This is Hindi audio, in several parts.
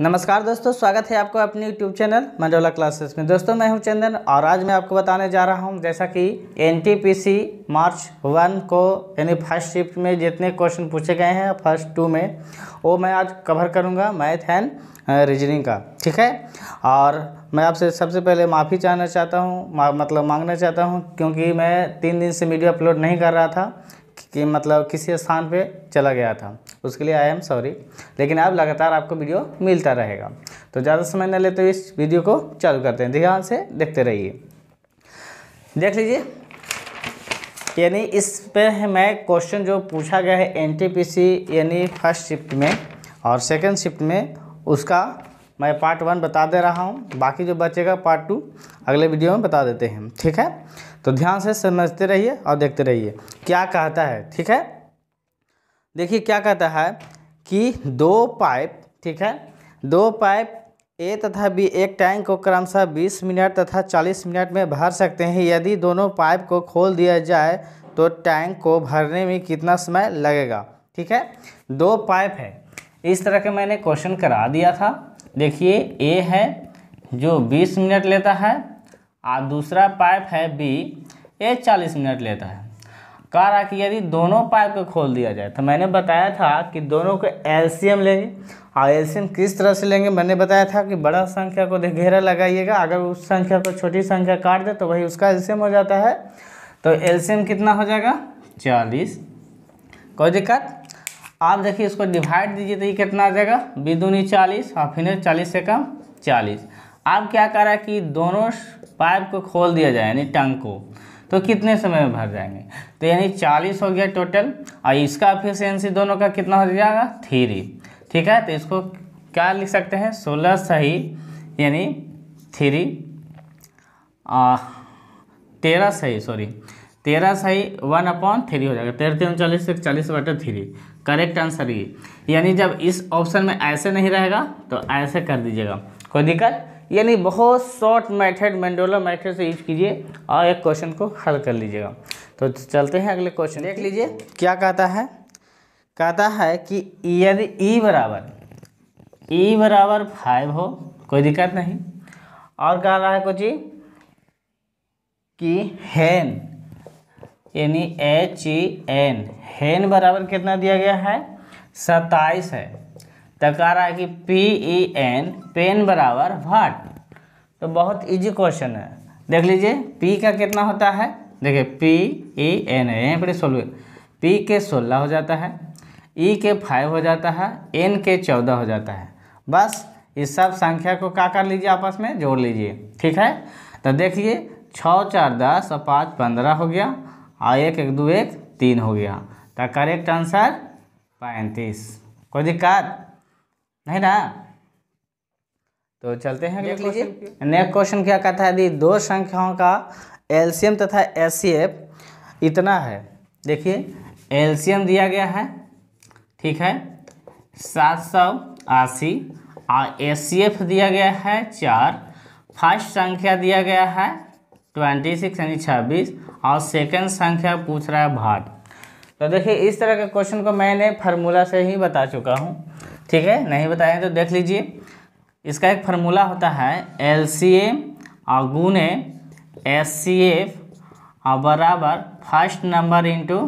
नमस्कार दोस्तों स्वागत है आपका अपने यूट्यूब चैनल मंडोला क्लासेस में दोस्तों मैं हूं चंदन और आज मैं आपको बताने जा रहा हूं जैसा कि एन मार्च वन को यानी फर्स्ट शिफ्ट में जितने क्वेश्चन पूछे गए हैं फर्स्ट टू में वो मैं आज कवर करूंगा मैथ एंड रीजनिंग का ठीक है और मैं आपसे सबसे पहले माफ़ी चाहना चाहता हूँ मा, मतलब मांगना चाहता हूँ क्योंकि मैं तीन दिन से वीडियो अपलोड नहीं कर रहा था कि मतलब किसी स्थान पर चला गया था उसके लिए आई एम सॉरी लेकिन अब लगातार आपको वीडियो मिलता रहेगा तो ज़्यादा समय न लेते तो इस वीडियो को चालू करते हैं ध्यान से देखते रहिए देख लीजिए यानी इस पर मैं क्वेश्चन जो पूछा गया है एनटीपीसी यानी फर्स्ट शिफ्ट में और सेकंड शिफ्ट में उसका मैं पार्ट वन बता दे रहा हूँ बाकी जो बचेगा पार्ट टू अगले वीडियो में बता देते हैं ठीक है तो ध्यान से समझते रहिए और देखते रहिए क्या कहता है ठीक है देखिए क्या कहता है कि दो पाइप ठीक है दो पाइप ए तथा बी एक टैंक को क्रमशः 20 मिनट तथा 40 मिनट में भर सकते हैं यदि दोनों पाइप को खोल दिया जाए तो टैंक को भरने में कितना समय लगेगा ठीक है दो पाइप है इस तरह के मैंने क्वेश्चन करा दिया था देखिए ए है जो 20 मिनट लेता है और दूसरा पाइप है बी ए 40 मिनट लेता है कह रहा कि यदि दोनों पाइप को खोल दिया जाए तो मैंने बताया था कि दोनों को एलसीएम लेंगे और एलसीएम किस तरह से लेंगे मैंने बताया था कि बड़ा संख्या को घेरा लगाइएगा अगर उस संख्या को छोटी संख्या काट दे तो वही उसका एलसीएम हो जाता है तो एलसीएम कितना हो जाएगा चालीस कोई दिक्कत आप देखिए इसको डिवाइड दीजिए तो ये कितना आ जाएगा बिदूनी चालीस और फिर चालीस से कम चालीस आप क्या कर रहा है कि दोनों पाइप को खोल दिया जाए यानी टंग को तो कितने समय में भर जाएंगे तो यानी चालीस हो गया टोटल और इसका एफिशियंसी दोनों का कितना हो जाएगा थ्री ठीक है तो इसको क्या लिख सकते हैं सोलह सही यानी थ्री तेरह सही सॉरी तेरह सही वन अपॉन थ्री हो जाएगा तेरह तीन चालीस से चालीस बटे थ्री करेक्ट आंसर ये यानी जब इस ऑप्शन में ऐसे नहीं रहेगा तो ऐसे कर दीजिएगा कोई दिक्कत यानी बहुत शॉर्ट मैथड मैंडोला मैथड से यूज कीजिए और एक क्वेश्चन को हल कर लीजिएगा तो चलते हैं अगले क्वेश्चन देख लीजिए क्या कहता है कहता है कि यदि ई e बराबर ई e बराबर फाइव हो कोई दिक्कत नहीं और कह रहा है कुछ कि हेन यानी एच ई एन हेन बराबर कितना दिया गया है सत्ताईस है तो कह रहा है कि पी ई एन पेन बराबर वाट तो बहुत इजी क्वेश्चन है देख लीजिए पी का कितना होता है देखिए पी ई एन है यहीं पर सोलह पी के सोलह हो जाता है ई e के फाइव हो जाता है एन के चौदह हो जाता है बस इस सब संख्या को क्या कर लीजिए आपस में जोड़ लीजिए ठीक है तो देखिए छः चार दस और पाँच पंद्रह हो गया और एक एक दो एक तीन हो गया तो करेक्ट आंसर पैंतीस कोई दिक्कत नहीं ना तो चलते हैं अगले क्वेश्चन नेक्स्ट क्वेश्चन क्या कहता है यदि दो संख्याओं का एलसीएम तथा एस इतना है देखिए एलसीएम दिया गया है ठीक है सात सौ अस्सी और एस दिया गया है चार फर्स्ट संख्या दिया गया है ट्वेंटी सिक्स यानी छब्बीस और सेकंड संख्या पूछ रहा है भाट तो देखिए इस तरह के क्वेश्चन को मैंने फार्मूला से ही बता चुका हूँ ठीक है नहीं बताए तो देख लीजिए इसका एक फार्मूला होता है एल सी एम गुने एस सी एफ और बराबर first number into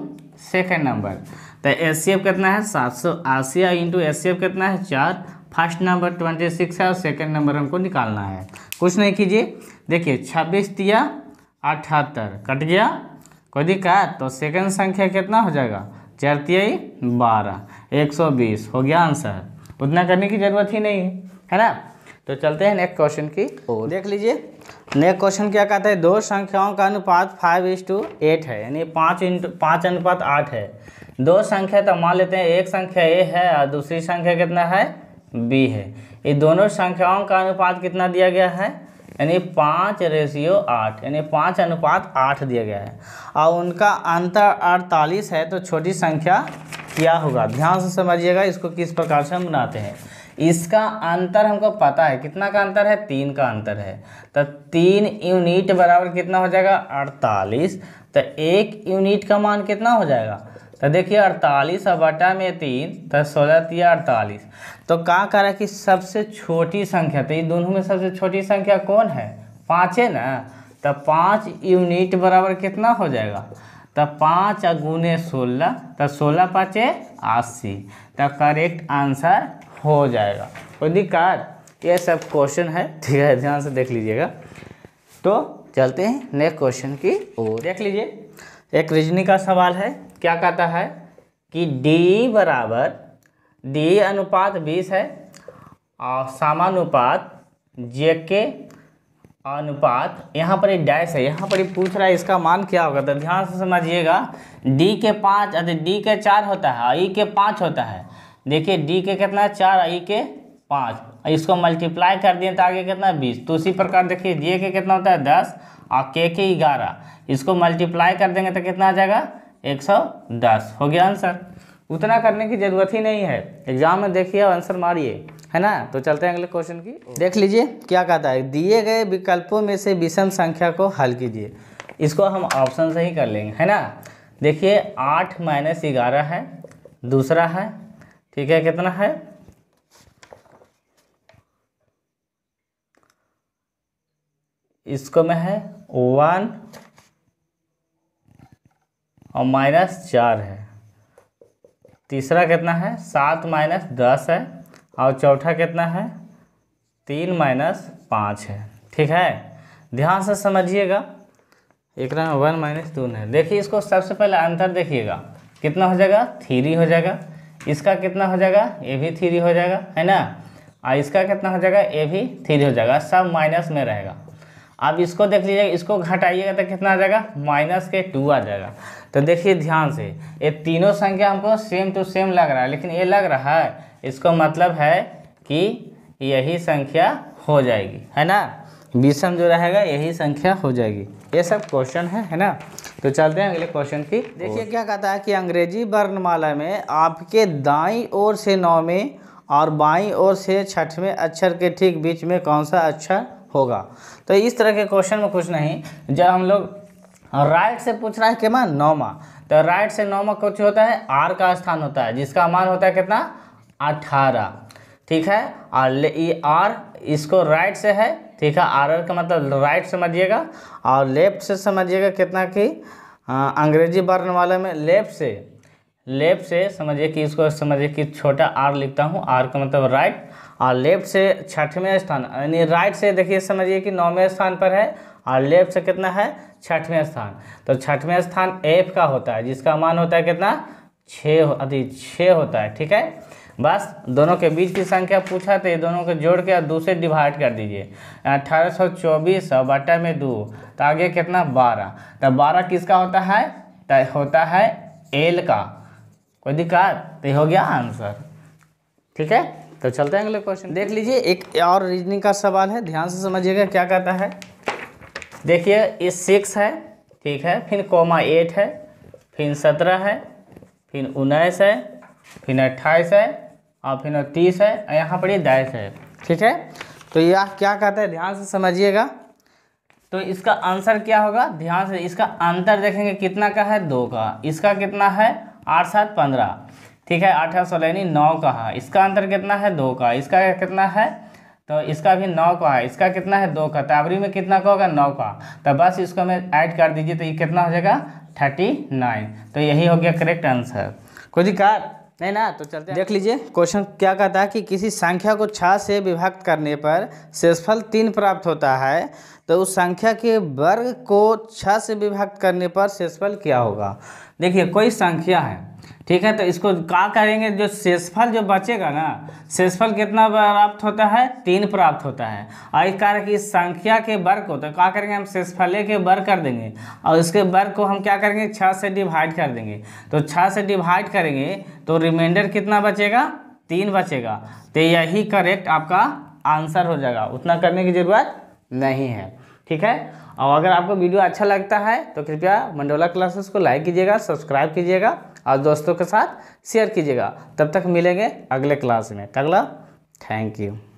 second number तो एस सी एफ कितना है सात सौ अस्सी इंटू एस सी एफ कितना है चार फर्स्ट नंबर ट्वेंटी सिक्स है और सेकेंड नंबर हमको निकालना है कुछ नहीं कीजिए देखिए छब्बीस दिया अठहत्तर कट गया कोई दिक्कत तो सेकेंड संख्या कितना हो जाएगा चार बारह एक सौ बीस हो गया आंसर उतना करने की ज़रूरत ही नहीं है ना तो चलते हैं नेक्स्ट क्वेश्चन की ओर देख लीजिए नेक्स्ट क्वेश्चन क्या कहता है दो संख्याओं का अनुपात फाइव इज टू एट है यानी पाँच इंटू पाँच अनुपात आठ है दो संख्या तो मान लेते हैं एक संख्या ए है और दूसरी संख्या कितना है बी है ये दोनों संख्याओं का अनुपात कितना दिया गया है यानी पाँच रेशियो आठ यानी पाँच अनुपात आठ दिया गया है और उनका अंतर अड़तालीस है तो छोटी संख्या क्या होगा ध्यान से समझिएगा इसको किस प्रकार से हम बनाते हैं इसका अंतर हमको पता है कितना का अंतर है तीन का अंतर है तो तीन यूनिट बराबर कितना हो जाएगा अड़तालीस तो एक यूनिट का मान कितना हो जाएगा तो देखिए अड़तालीस और बटा में तीन तो सोलह तीन अड़तालीस तो का कर है कि सबसे छोटी संख्या तो ये दोनों में सबसे छोटी संख्या कौन है पाँच है ना तो पाँच यूनिट बराबर कितना हो जाएगा तो पाँच गुने सोलह तो सोलह पाँचे अस्सी तो करेक्ट आंसर हो जाएगा कोई दिक्कत ये सब क्वेश्चन है ठीक है ध्यान से देख लीजिएगा तो चलते हैं नेक्स्ट क्वेश्चन की ओर देख लीजिए एक रीजनिंग का सवाल है क्या कहता है कि डी बराबर डी अनुपात बीस है और सामानुपात जे के अनुपात यहाँ पर ये डैश है यहाँ पर ये पूछ रहा है इसका मान क्या होगा तो ध्यान से समझिएगा डी के पाँच अरे डी के चार होता है ई के पाँच होता है देखिए डी के कितना है चार ई के पाँच इसको मल्टीप्लाई कर दिए तो आगे कितना बीस तो उसी प्रकार देखिए जे के कितना होता है दस और के के ग्यारह इसको मल्टीप्लाई कर देंगे तो कितना आ जाएगा एक सौ दस हो गया आंसर उतना करने की ज़रूरत ही नहीं है एग्ज़ाम में देखिए आंसर मारिए है ना तो चलते हैं अगले क्वेश्चन की देख लीजिए क्या कहता है दिए गए विकल्पों में से विषम संख्या को हल कीजिए इसको हम ऑप्शन से ही कर लेंगे है ना देखिए आठ माइनस ग्यारह है दूसरा है ठीक है कितना है इसको में है वन और माइनस चार है तीसरा कितना है सात माइनस दस है और चौथा कितना है तीन माइनस पाँच है ठीक है ध्यान से समझिएगा एक में वन माइनस टू है देखिए इसको सबसे पहले अंतर देखिएगा कितना हो जाएगा थ्री हो जाएगा इसका कितना हो जाएगा ए भी थ्री हो जाएगा है ना और इसका कितना हो जाएगा ए भी थ्री हो जाएगा सब माइनस में रहेगा अब इसको देख लीजिएगा इसको घटाइएगा तो कितना आ जाएगा माइनस के टू आ जाएगा तो देखिए ध्यान से ये तीनों संख्या हमको सेम टू सेम लग रहा है लेकिन ये लग रहा है इसको मतलब है कि यही संख्या हो जाएगी है ना विषम जो रहेगा यही संख्या हो जाएगी ये सब क्वेश्चन है है ना तो चलते हैं अगले क्वेश्चन की देखिए क्या कहता है कि अंग्रेजी वर्णमाला में आपके दाई ओर से नौवें और बाई ओर से छठवें अक्षर के ठीक बीच में कौन सा अक्षर होगा तो इस तरह के क्वेश्चन में कुछ नहीं जब हम लोग राइट से पूछ रहा है कि मां नौमा तो राइट से नौमा कुछ होता है आर का स्थान होता है जिसका मान होता है कितना अठारह ठीक है और ले आर इसको राइट से है ठीक है आर आर का मतलब राइट समझिएगा और लेफ्ट से समझिएगा कितना कि अंग्रेजी वर्ण वाले में लेफ्ट से लेफ्ट से समझिए कि इसको समझिए कि छोटा आर लिखता हूँ आर का मतलब राइट और लेफ्ट से छठवें स्थान यानी राइट से देखिए समझिए कि नौवें स्थान पर है और लेफ्ट से कितना है छठवें स्थान तो छठवें स्थान एफ का होता है जिसका मान होता है कितना छः अति छः होता है ठीक है बस दोनों के बीच की संख्या पूछा तो ये दोनों को जोड़ के और दूसरे डिवाइड कर दीजिए अठारह सौ चौबीस बटा में दो तो आगे कितना बारह तो बारह किसका होता है तो होता है एल का कोई दिक्कत तो हो गया आंसर ठीक है तो चलते हैं अगले क्वेश्चन देख लीजिए एक और रीजनिंग का सवाल है ध्यान से समझिएगा क्या कहता है देखिए ये सिक्स है ठीक है फिर कोमा एट है फिर सत्रह है फिर उन्नीस है फिर अट्ठाईस है और फिर तीस है और यहाँ पर ये डैश है ठीक है तो यह क्या कहते हैं ध्यान से समझिएगा तो इसका आंसर क्या होगा ध्यान से इसका अंतर देखेंगे कितना का है दो का इसका कितना है आठ सात पंद्रह ठीक है आठ आठ सोलह यानी नौ का है इसका अंतर कितना है दो का इसका कितना है तो इसका भी नौ का है इसका कितना है दो का ताबरी तो में कितना का होगा नौ का तो बस इसको हमें ऐड कर दीजिए तो ये कितना हो जाएगा थर्टी नाइन तो यही हो गया करेक्ट आंसर कोई दिक्कत नहीं ना तो चलते देख लीजिए क्वेश्चन क्या कहता है कि किसी संख्या को छः से विभक्त करने पर शेषफल तीन प्राप्त होता है तो उस संख्या के वर्ग को छः से विभक्त करने पर शेषफल क्या होगा देखिए कोई संख्या है ठीक है तो इसको क्या करेंगे जो शेषफल जो बचेगा ना शेषफल कितना प्राप्त होता है तीन प्राप्त होता है और इस कारण की संख्या के वर्ग को तो क्या करेंगे हम शेषफले के वर्ग कर देंगे और इसके वर्ग को हम क्या करेंगे छः से डिवाइड कर देंगे तो छः से डिवाइड करेंगे तो रिमाइंडर कितना बचेगा तीन बचेगा तो यही करेक्ट आपका आंसर हो जाएगा उतना करने की ज़रूरत नहीं है ठीक है और अगर आपको वीडियो अच्छा लगता है तो कृपया मंडोला क्लासेस को लाइक कीजिएगा सब्सक्राइब कीजिएगा और दोस्तों के साथ शेयर कीजिएगा तब तक मिलेंगे अगले क्लास में अगला थैंक यू